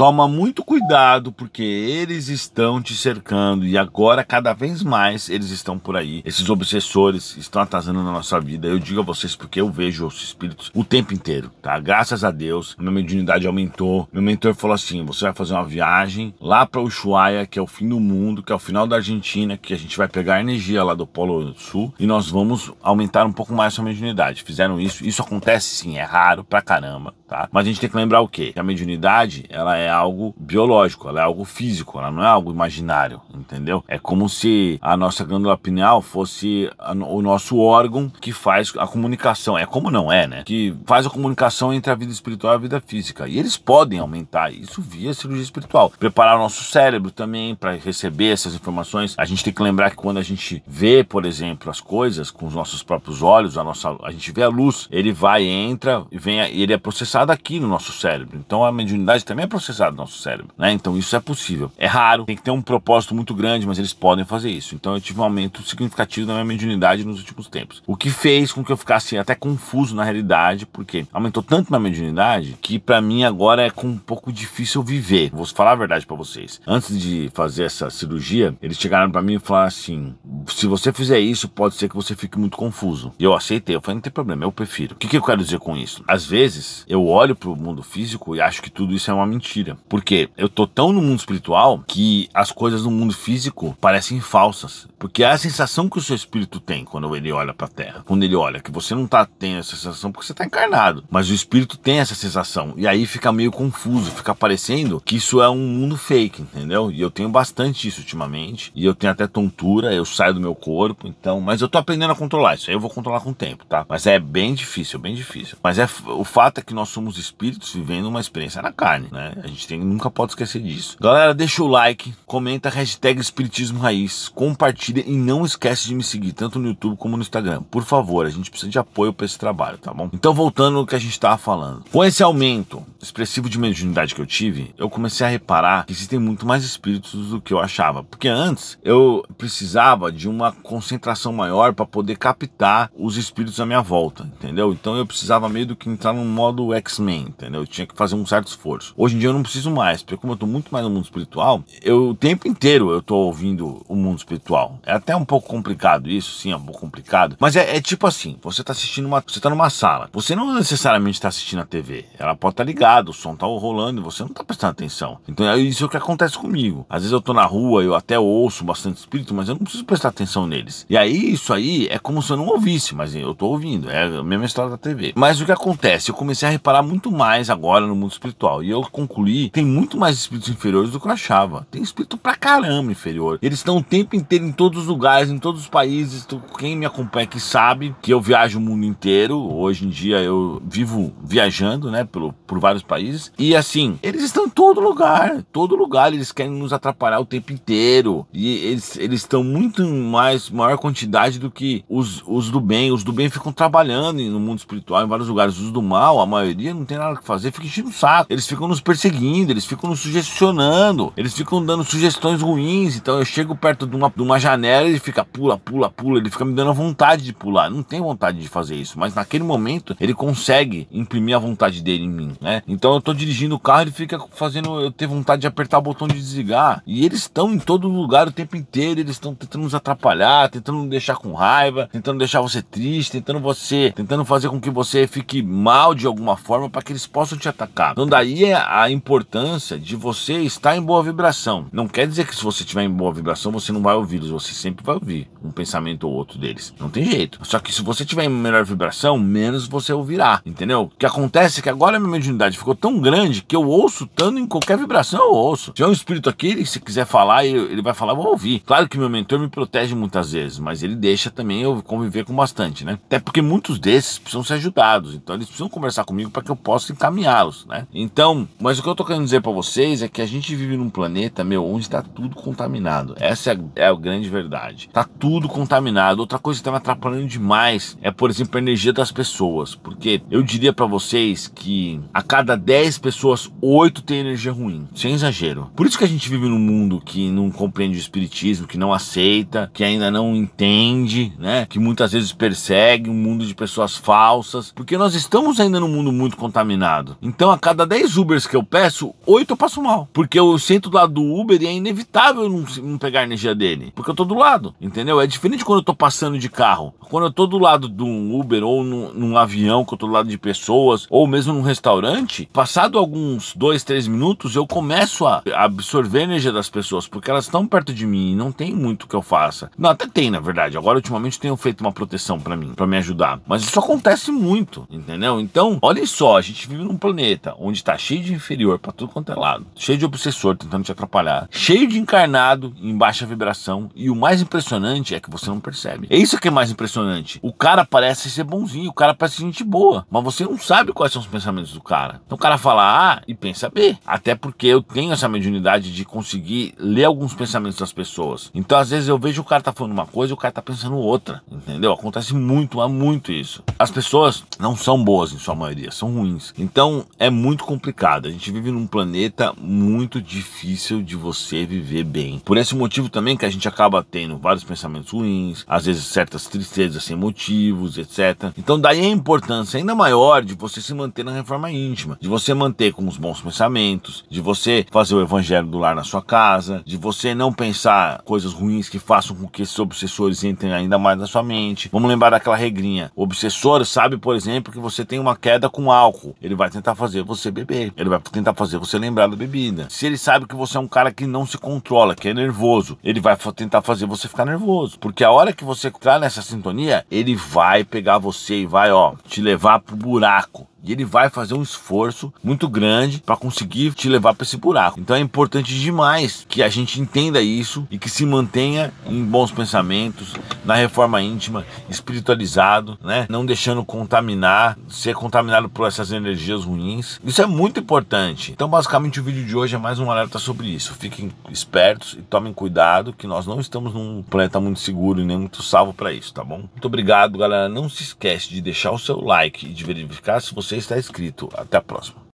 Toma muito cuidado porque eles estão te cercando e agora cada vez mais eles estão por aí. Esses obsessores estão atrasando na nossa vida. Eu digo a vocês porque eu vejo os espíritos o tempo inteiro, tá? Graças a Deus, minha mediunidade aumentou. Meu mentor falou assim: "Você vai fazer uma viagem lá para Ushuaia, que é o fim do mundo, que é o final da Argentina, que a gente vai pegar energia lá do Polo Sul e nós vamos aumentar um pouco mais a sua mediunidade". Fizeram isso. Isso acontece sim, é raro pra caramba tá? Mas a gente tem que lembrar o quê? Que a mediunidade, ela é algo biológico, ela é algo físico, ela não é algo imaginário, entendeu? É como se a nossa glândula pineal fosse a, o nosso órgão que faz a comunicação, é como não é, né? Que faz a comunicação entre a vida espiritual e a vida física. E eles podem aumentar isso via cirurgia espiritual. Preparar o nosso cérebro também para receber essas informações. A gente tem que lembrar que quando a gente vê, por exemplo, as coisas com os nossos próprios olhos, a nossa a gente vê a luz, ele vai, entra, vem, ele é processado processada aqui no nosso cérebro. Então a mediunidade também é processada no nosso cérebro, né? Então isso é possível. É raro, tem que ter um propósito muito grande, mas eles podem fazer isso. Então eu tive um aumento significativo na minha mediunidade nos últimos tempos. O que fez com que eu ficasse até confuso na realidade, porque aumentou tanto minha mediunidade que para mim agora é com um pouco difícil viver. Vou falar a verdade para vocês. Antes de fazer essa cirurgia, eles chegaram para mim e falaram assim: "Se você fizer isso, pode ser que você fique muito confuso". E eu aceitei, eu falei: "Não tem problema, eu prefiro". O que, que eu quero dizer com isso? Às vezes eu olho pro mundo físico e acho que tudo isso é uma mentira. Porque eu tô tão no mundo espiritual que as coisas no mundo físico parecem falsas. Porque é a sensação que o seu espírito tem quando ele olha para a Terra. Quando ele olha, que você não tá tendo essa sensação porque você tá encarnado. Mas o espírito tem essa sensação. E aí fica meio confuso, fica parecendo que isso é um mundo fake, entendeu? E eu tenho bastante isso ultimamente. E eu tenho até tontura, eu saio do meu corpo, então. Mas eu tô aprendendo a controlar isso aí, eu vou controlar com o tempo, tá? Mas é bem difícil, bem difícil. Mas é o fato é que nosso somos espíritos vivendo uma experiência na carne, né? A gente tem, nunca pode esquecer disso. Galera, deixa o like, comenta a hashtag Espiritismo Raiz, compartilha e não esquece de me seguir, tanto no YouTube como no Instagram. Por favor, a gente precisa de apoio para esse trabalho, tá bom? Então, voltando ao que a gente estava falando. Com esse aumento expressivo de mediunidade que eu tive, eu comecei a reparar que existem muito mais espíritos do que eu achava. Porque antes eu precisava de uma concentração maior para poder captar os espíritos à minha volta, entendeu? Então eu precisava meio do que entrar num modo ex X-Men, entendeu? Eu tinha que fazer um certo esforço. Hoje em dia eu não preciso mais, porque como eu tô muito mais no mundo espiritual, eu o tempo inteiro eu tô ouvindo o mundo espiritual. É até um pouco complicado isso, sim, é um pouco complicado. Mas é, é tipo assim, você tá assistindo uma. Você tá numa sala. Você não necessariamente está assistindo a TV. Ela pode estar tá ligada, o som tá rolando e você não tá prestando atenção. Então é isso que acontece comigo. Às vezes eu tô na rua, eu até ouço bastante espírito, mas eu não preciso prestar atenção neles. E aí, isso aí é como se eu não ouvisse, mas eu tô ouvindo. É a mesma história da TV. Mas o que acontece? Eu comecei a reparar reparar muito mais agora no mundo espiritual. E eu concluí, tem muito mais espíritos inferiores do que eu achava. Tem espírito pra caramba inferior. Eles estão o tempo inteiro em todos os lugares, em todos os países. Então, quem me acompanha aqui sabe que eu viajo o mundo inteiro. Hoje em dia eu vivo viajando, né, pelo, por vários países. E assim, eles estão em todo lugar, todo lugar. Eles querem nos atrapalhar o tempo inteiro. E eles estão muito mais, maior quantidade do que os, os do bem. Os do bem ficam trabalhando no mundo espiritual em vários lugares. Os do mal, a maioria dia não tem nada que fazer, fica enchendo o saco. Eles ficam nos perseguindo, eles ficam nos sugestionando, eles ficam dando sugestões ruins. Então eu chego perto de uma, de uma janela e ele fica pula, pula, pula, ele fica me dando a vontade de pular. Não tem vontade de fazer isso, mas naquele momento ele consegue imprimir a vontade dele em mim, né? Então eu tô dirigindo o carro, ele fica fazendo eu ter vontade de apertar o botão de desligar. E eles estão em todo lugar o tempo inteiro, eles estão tentando nos atrapalhar, tentando deixar com raiva, tentando deixar você triste, tentando você, tentando fazer com que você fique mal de alguma forma forma para que eles possam te atacar. Então daí é a importância de você estar em boa vibração. Não quer dizer que se você estiver em boa vibração, você não vai ouvi-los, você sempre vai ouvir um pensamento ou outro deles. Não tem jeito. Só que se você tiver em melhor vibração, menos você ouvirá, entendeu? O que acontece é que agora a minha mediunidade ficou tão grande que eu ouço tanto em qualquer vibração eu ouço. Se é um espírito aqui, ele, se quiser falar, ele, ele vai falar, vou ouvir. Claro que meu mentor me protege muitas vezes, mas ele deixa também eu conviver com bastante, né? Até porque muitos desses precisam ser ajudados, então eles precisam conversar comigo para para que eu possa encaminhá-los, né? Então, mas o que eu tô querendo dizer para vocês é que a gente vive num planeta, meu, onde está tudo contaminado. Essa é a, é a grande verdade. Tá tudo contaminado. Outra coisa que tá me atrapalhando demais é, por exemplo, a energia das pessoas, porque eu diria para vocês que a cada 10 pessoas, 8 têm energia ruim, sem exagero. Por isso que a gente vive num mundo que não compreende o espiritismo, que não aceita, que ainda não entende, né? Que muitas vezes persegue um mundo de pessoas falsas, porque nós estamos ainda num mundo muito muito contaminado. Então, a cada 10 Ubers que eu peço, 8 eu passo mal. Porque eu sinto do lado do Uber e é inevitável não, não pegar a energia dele. Porque eu tô do lado, entendeu? É diferente quando eu tô passando de carro. Quando eu tô do lado de um Uber ou num, num avião, que eu tô do lado de pessoas, ou mesmo num restaurante, passado alguns 2, 3 minutos, eu começo a absorver a energia das pessoas, porque elas estão perto de mim e não tem muito que eu faça. Não, até tem, na verdade. Agora, ultimamente, tenho feito uma proteção para mim, para me ajudar. Mas isso acontece muito, entendeu? Então, olha isso só, a gente vive num planeta onde tá cheio de inferior para tudo quanto é lado, cheio de obsessor tentando te atrapalhar, cheio de encarnado em baixa vibração e o mais impressionante é que você não percebe. É isso que é mais impressionante. O cara parece ser bonzinho, o cara parece gente boa, mas você não sabe quais são os pensamentos do cara. Então o cara fala A e pensa B, até porque eu tenho essa mediunidade de conseguir ler alguns pensamentos das pessoas. Então às vezes eu vejo o cara tá falando uma coisa e o cara tá pensando outra, entendeu? Acontece muito, há muito isso. As pessoas não são boas em sua maioria, são ruins. Então é muito complicado. A gente vive num planeta muito difícil de você viver bem. Por esse motivo também que a gente acaba tendo vários pensamentos ruins, às vezes certas tristezas sem motivos, etc. Então daí a importância ainda maior de você se manter na reforma íntima, de você manter com os bons pensamentos, de você fazer o evangelho do lar na sua casa, de você não pensar coisas ruins que façam com que esses obsessores entrem ainda mais na sua mente. Vamos lembrar daquela regrinha. O obsessor sabe, por exemplo, que você tem uma queda com a álcool, ele vai tentar fazer você beber, ele vai tentar fazer você lembrar da bebida. Se ele sabe que você é um cara que não se controla, que é nervoso, ele vai tentar fazer você ficar nervoso, porque a hora que você entrar nessa sintonia, ele vai pegar você e vai, ó, te levar pro buraco. E ele vai fazer um esforço muito grande para conseguir te levar para esse buraco. Então é importante demais que a gente entenda isso e que se mantenha em bons pensamentos, na reforma íntima, espiritualizado, né? Não deixando contaminar, ser contaminado por essas energias ruins. Isso é muito importante. Então, basicamente, o vídeo de hoje é mais um alerta sobre isso. Fiquem espertos e tomem cuidado, que nós não estamos num planeta muito seguro e nem muito salvo para isso, tá bom? Muito obrigado, galera. Não se esquece de deixar o seu like e de verificar se você está inscrito. Até a próxima.